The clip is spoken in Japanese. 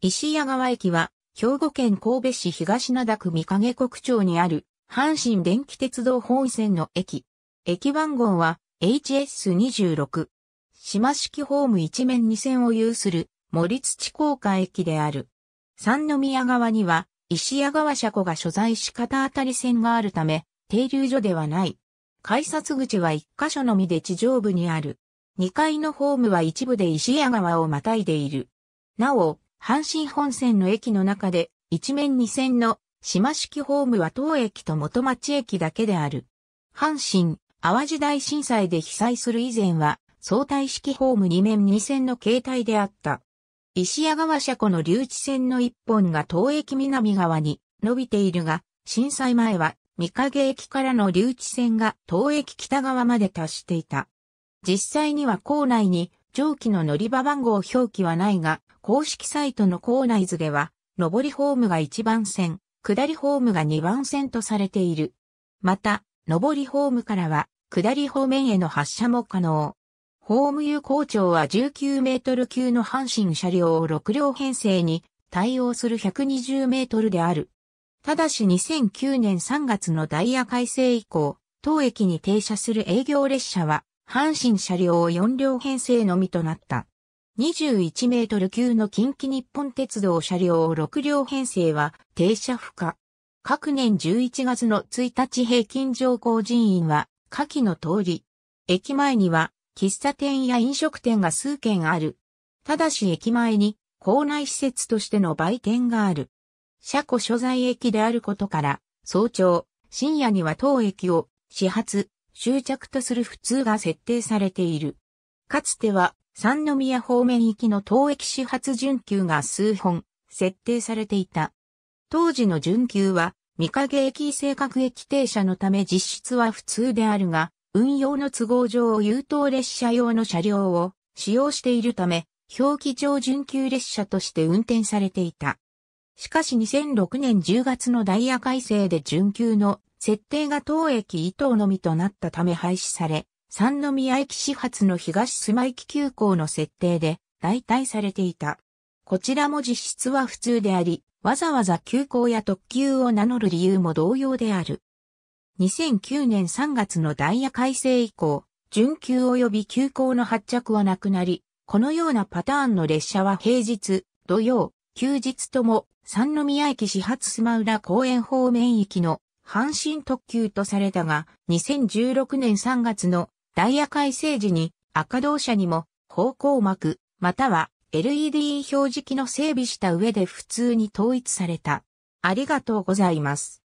石屋川駅は、兵庫県神戸市東灘区三影国町にある、阪神電気鉄道本線の駅。駅番号は HS26。島式ホーム一面二線を有する森土高架駅である。三宮川には石屋川車庫が所在し片当たり線があるため、停留所ではない。改札口は一箇所のみで地上部にある。二階のホームは一部で石屋川をまたいでいる。なお、阪神本線の駅の中で一面二線の島式ホームは当駅と元町駅だけである。阪神、淡路大震災で被災する以前は相対式ホーム二面二線の形態であった。石屋川車庫の留置線の一本が東駅南側に伸びているが、震災前は三影駅からの留置線が東駅北側まで達していた。実際には校内に上記の乗り場番号表記はないが、公式サイトの構内図では、上りホームが1番線、下りホームが2番線とされている。また、上りホームからは、下り方面への発車も可能。ホーム有効長は19メートル級の阪神車両を6両編成に対応する120メートルである。ただし2009年3月のダイヤ改正以降、当駅に停車する営業列車は阪神車両を4両編成のみとなった。21メートル級の近畿日本鉄道車両を6両編成は停車不可。各年11月の1日平均乗降人員は下記の通り。駅前には喫茶店や飲食店が数軒ある。ただし駅前に校内施設としての売店がある。車庫所在駅であることから、早朝、深夜には当駅を始発、終着とする普通が設定されている。かつては、三宮方面行きの当駅始発準急が数本、設定されていた。当時の準急は、三影駅正確駅停車のため実質は普通であるが、運用の都合上優等列車用の車両を使用しているため、表記上準急列車として運転されていた。しかし2006年10月のダイヤ改正で準急の設定が当駅伊東のみとなったため廃止され、三宮駅始発の東須磨駅急行の設定で代替されていた。こちらも実質は普通であり、わざわざ急行や特急を名乗る理由も同様である。2009年3月のダイヤ改正以降、準急及び急行の発着はなくなり、このようなパターンの列車は平日、土曜、休日とも、三宮駅始発スマウラ公園方面行きの阪神特急とされたが、2016年3月のダイヤ改正時に赤同車にも方向幕、または LED 表示機の整備した上で普通に統一された。ありがとうございます。